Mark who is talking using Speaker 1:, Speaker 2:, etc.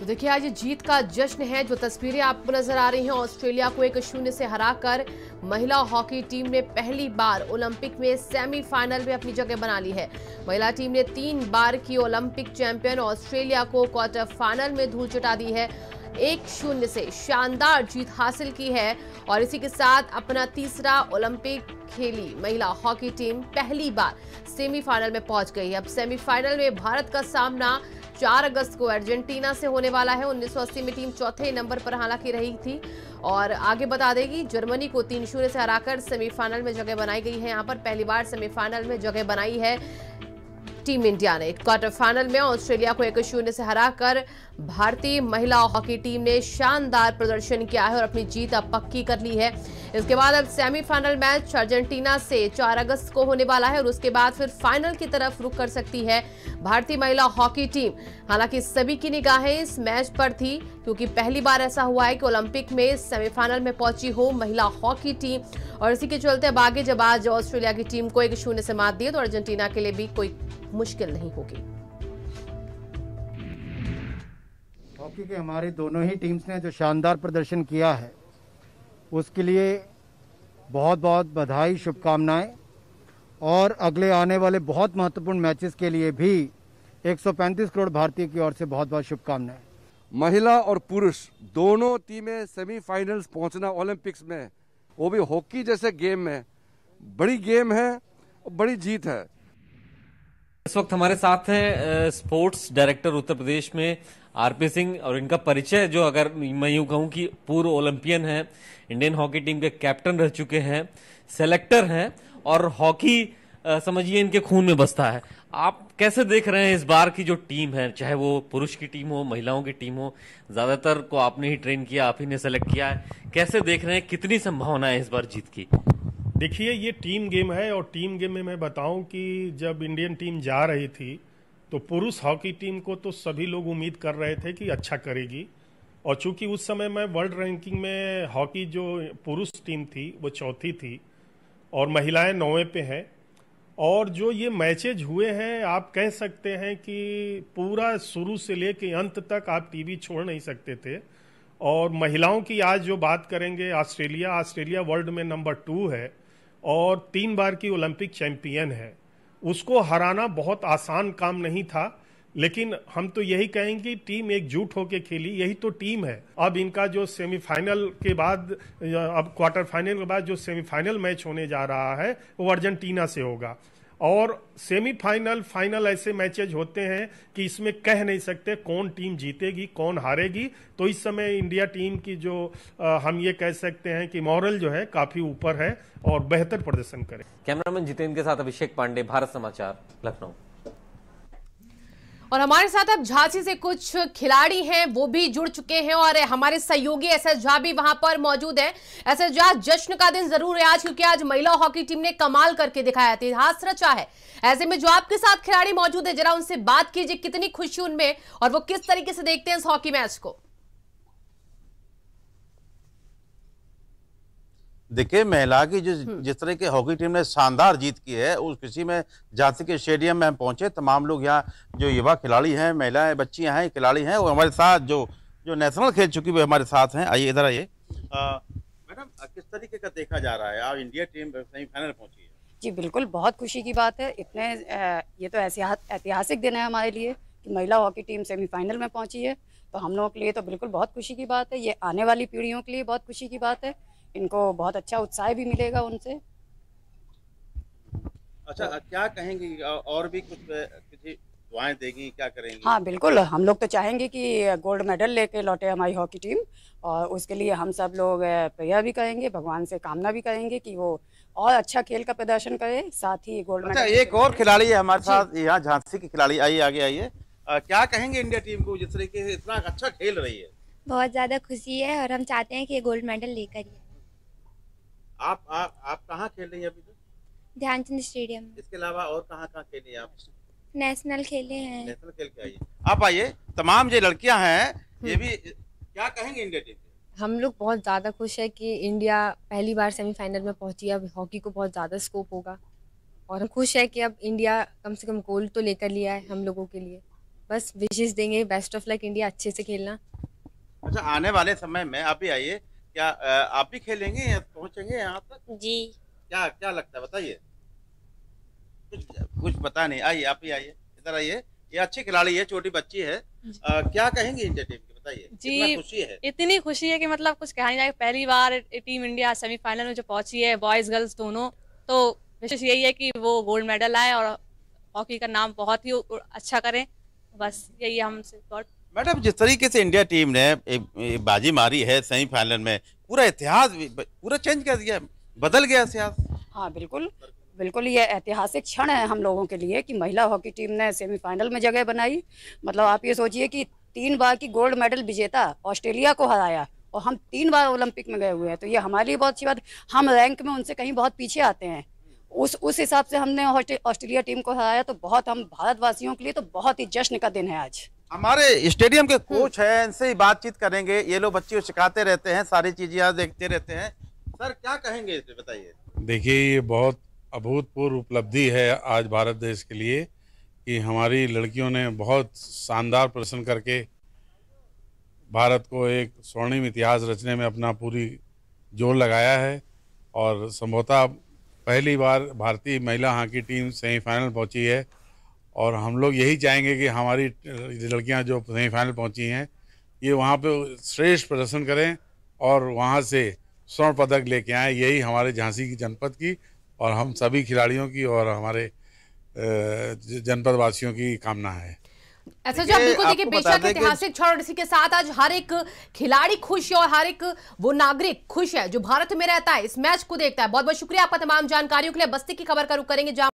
Speaker 1: तो देखिए आज जीत का जश्न है जो तस्वीरें आपको नजर आ रही हैं ऑस्ट्रेलिया को एक शून्य से हराकर महिला हॉकी टीम ने पहली बार ओलंपिक में सेमीफाइनल में अपनी जगह बना ली है महिला टीम ने तीन बार की ओलंपिक चैंपियन ऑस्ट्रेलिया को क्वार्टर फाइनल में धूल चटा दी है एक शून्य से शानदार जीत हासिल की है और इसी के साथ अपना तीसरा ओलंपिक खेली महिला हॉकी टीम पहली बार सेमीफाइनल में पहुंच गई है अब सेमीफाइनल में भारत का सामना चार अगस्त को अर्जेंटीना से होने वाला है 1980 में टीम चौथे नंबर पर हालांकि रही थी और आगे बता देगी जर्मनी को तीन शून्य से हराकर सेमीफाइनल में जगह बनाई गई है यहाँ पर पहली बार सेमीफाइनल में जगह बनाई है टीम इंडिया ने क्वार्टर फाइनल में ऑस्ट्रेलिया को एक शून्य से हराकर भारतीय महिला हॉकी टीम ने शानदार प्रदर्शन किया है और अपनी जीत अब पक्की कर ली है इसके बाद अब सेमीफाइनल मैच अर्जेंटीना से 4 अगस्त को होने वाला है और उसके बाद फिर फाइनल की तरफ रुख कर सकती है भारतीय महिला हॉकी टीम हालांकि सभी की निगाहें इस मैच पर थी क्योंकि पहली बार ऐसा हुआ है कि ओलंपिक में सेमीफाइनल में पहुंची हो महिला हॉकी टीम और इसी के चलते अब आगे जब आज ऑस्ट्रेलिया की टीम को एक शून्य से मात दिए तो अर्जेंटीना के लिए भी कोई मुश्किल नहीं होगी
Speaker 2: हॉकी के हमारे दोनों ही टीम्स ने जो शानदार प्रदर्शन किया है उसके लिए बहुत बहुत बधाई शुभकामनाएं और अगले आने वाले बहुत महत्वपूर्ण मैचेस के लिए भी 135 करोड़ भारतीय की ओर से बहुत बहुत शुभकामनाएं महिला और पुरुष दोनों टीमें सेमीफाइनल्स पहुंचना ओलंपिक्स में वो भी हॉकी जैसे गेम में बड़ी गेम है और बड़ी
Speaker 3: जीत है इस वक्त हमारे साथ हैं स्पोर्ट्स डायरेक्टर उत्तर प्रदेश में आरपी सिंह और इनका परिचय जो अगर मैं यूं कहूं कि पूर्व ओलंपियन है इंडियन हॉकी टीम के कैप्टन रह चुके हैं सेलेक्टर हैं और हॉकी समझिए इनके खून में बसता है आप कैसे देख रहे हैं इस बार की जो टीम है चाहे वो पुरुष की टीम हो महिलाओं की टीम हो ज्यादातर को आपने ही ट्रेन किया आप ही ने सेलेक्ट किया है कैसे देख रहे हैं कितनी संभावना है इस बार जीत की देखिए ये टीम गेम है और टीम गेम में मैं बताऊं कि जब इंडियन टीम जा रही थी तो पुरुष हॉकी टीम को तो सभी लोग उम्मीद कर रहे थे कि अच्छा करेगी और चूंकि उस समय मैं वर्ल्ड रैंकिंग में हॉकी जो पुरुष टीम थी वो चौथी थी और महिलाएं नौवें पे हैं और जो ये मैचेज हुए हैं आप कह सकते हैं कि पूरा शुरू से ले अंत तक आप टीवी छोड़ नहीं सकते थे और महिलाओं की आज जो बात करेंगे ऑस्ट्रेलिया ऑस्ट्रेलिया वर्ल्ड में नंबर टू है और तीन बार की ओलंपिक चैंपियन है उसको हराना बहुत आसान काम नहीं था लेकिन हम तो यही कहेंगे टीम एकजुट होकर खेली यही तो टीम है अब इनका जो सेमीफाइनल के बाद अब क्वार्टर फाइनल के बाद जो सेमीफाइनल मैच होने जा रहा है वो अर्जेंटीना से होगा और सेमीफाइनल फाइनल ऐसे मैचेज होते हैं कि इसमें कह नहीं सकते कौन टीम जीतेगी कौन हारेगी तो इस समय इंडिया टीम की जो आ, हम ये कह सकते हैं कि मॉरल जो है काफी ऊपर है और बेहतर प्रदर्शन करे कैमरामैन जितेंद्र के साथ अभिषेक पांडे भारत समाचार लखनऊ
Speaker 1: और हमारे साथ अब झांसी से कुछ खिलाड़ी हैं वो भी जुड़ चुके हैं और हमारे सहयोगी एस एस झा भी वहां पर मौजूद हैं एस एस झा जश्न का दिन जरूर है आज क्योंकि आज महिला हॉकी टीम ने कमाल करके दिखाया इतिहास रचा है ऐसे में जो आपके साथ खिलाड़ी मौजूद है जरा उनसे बात कीजिए कितनी खुशी उनमें और वो किस तरीके से देखते हैं इस हॉकी मैच को
Speaker 2: देखिए महिला की जिस हम्म। जिस तरह की हॉकी टीम ने शानदार जीत की है उस किसी में जाति के स्टेडियम में हम पहुंचे तमाम लोग यहाँ जो युवा खिलाड़ी हैं महिलाएं बच्चियाँ हैं खिलाड़ी हैं वो हमारे साथ जो जो नेशनल खेल चुकी हुई हमारे साथ हैं आइए इधर आइए मैडम किस तरीके का देखा जा रहा है आप इंडिया टीम सेमीफाइनल पहुँची है
Speaker 4: जी बिल्कुल बहुत खुशी की बात है इतने ये तो ऐतिहासिक दिन है हमारे लिए कि महिला हॉकी टीम सेमीफाइनल में पहुँची है तो हम लोगों के लिए तो बिल्कुल बहुत खुशी की बात है ये आने वाली पीढ़ियों के लिए बहुत खुशी की बात है इनको बहुत अच्छा उत्साह भी मिलेगा उनसे
Speaker 2: अच्छा तो- क्या कहेंगी और भी कुछ किसी दुआएं देगी क्या करेंगी हाँ बिल्कुल हम लोग तो
Speaker 4: चाहेंगे कि गोल्ड मेडल लेके लौटे हमारी हॉकी टीम और उसके लिए हम सब लोग प्रेयर भी करेंगे भगवान से कामना भी करेंगे कि वो और अच्छा खेल का प्रदर्शन करे साथ ही गोल्ड अच्छा, मेडल एक और खिलाड़ी है हमारे साथ
Speaker 2: यहाँ झांसी की खिलाड़ी आइए आगे आइए क्या कहेंगे इंडिया टीम को जिस तरीके से इतना अच्छा खेल रही है
Speaker 4: बहुत ज़्यादा खुशी है और हम चाहते हैं कि गोल्ड मेडल लेकर ही
Speaker 2: आप आ, आप कहाँ खेल रही हैं अभी
Speaker 4: तक ध्यानचंद स्टेडियम
Speaker 2: इसके अलावा और कहाँ कहाँ खेली आप
Speaker 4: नेशनल खेले हैं
Speaker 2: नेशनल खेल के आइए आप आइए तमाम जो लड़कियाँ हैं ये हम्म। भी क्या कहेंगे इंडिया
Speaker 4: टीम हम लोग बहुत ज़्यादा खुश है कि इंडिया पहली बार सेमीफाइनल में पहुंची है अब हॉकी को बहुत ज़्यादा स्कोप होगा और हम खुश है कि अब इंडिया कम से कम गोल्ड तो लेकर लिया है हम लोगों के लिए बस विशेष देंगे बेस्ट ऑफ लक इंडिया अच्छे से खेलना
Speaker 2: अच्छा आने वाले समय में आप भी आइए क्या आप भी खेलेंगे या पहुंचेंगे यहाँ तक जी क्या क्या लगता है बताइए कुछ कुछ पता नहीं आइए आप ही आइए इधर आइए ये अच्छी खिलाड़ी है छोटी बच्ची है आ, क्या कहेंगी इंडिया टीम की बताइए जी खुशी है
Speaker 1: इतनी खुशी है कि मतलब कुछ कहा जाए पहली बार टीम इंडिया सेमीफाइनल में जो पहुंची है बॉयज गर्ल्स दोनों तो विशेष यही है कि वो गोल्ड मेडल आए और हॉकी का नाम बहुत ही अच्छा करें बस यही हमसे गॉड
Speaker 4: मैडम
Speaker 2: जिस तरीके से इंडिया टीम ने ए, ए, बाजी मारी है सेमीफाइनल में पूरा इतिहास पूरा चेंज कर दिया बदल गया इतिहास
Speaker 4: हाँ बिल्कुल बिल्कुल ये ऐतिहासिक क्षण है हम लोगों के लिए कि महिला हॉकी टीम ने सेमीफाइनल में जगह बनाई मतलब आप ये सोचिए कि तीन बार की गोल्ड मेडल विजेता ऑस्ट्रेलिया को हराया और हम तीन बार ओलंपिक में गए हुए हैं तो ये हमारे लिए बहुत अच्छी बात हम रैंक में उनसे कहीं बहुत पीछे आते हैं उस उस हिसाब से हमने ऑस्ट्रेलिया टीम को हराया तो बहुत हम भारतवासियों के लिए तो बहुत ही जश्न का दिन है आज
Speaker 2: हमारे स्टेडियम के हम्म। कोच हैं इनसे ही बातचीत करेंगे ये लोग बच्चे सिखाते रहते हैं सारी चीजें देखते रहते हैं सर क्या कहेंगे इसे बताइए
Speaker 3: देखिए ये बहुत अभूतपूर्व उपलब्धि है आज भारत देश के लिए कि हमारी लड़कियों ने बहुत शानदार प्रदर्शन करके भारत को एक स्वर्णिम इतिहास रचने में अपना पूरी जोर लगाया है और संभवतः पहली बार भारतीय महिला हॉकी टीम सेमीफाइनल पहुंची है और हम लोग यही चाहेंगे कि हमारी लड़कियां जो सेमीफाइनल पहुंची हैं ये वहां पे श्रेष्ठ प्रदर्शन करें और वहां से स्वर्ण पदक लेके आए यही हमारे झांसी की जनपद की और हम सभी खिलाड़ियों की और हमारे जनपद वासियों की कामना है
Speaker 1: ऐसा अच्छा, जो बिल्कुल देखिए बेशक ऐतिहासिक क्षण इसी के साथ आज हर एक खिलाड़ी खुश है और हर एक वो नागरिक खुश है जो भारत में रहता है इस मैच को देखता है बहुत बहुत शुक्रिया आपका तमाम जानकारियों के लिए बस्ती की खबर का रुख करेंगे जहां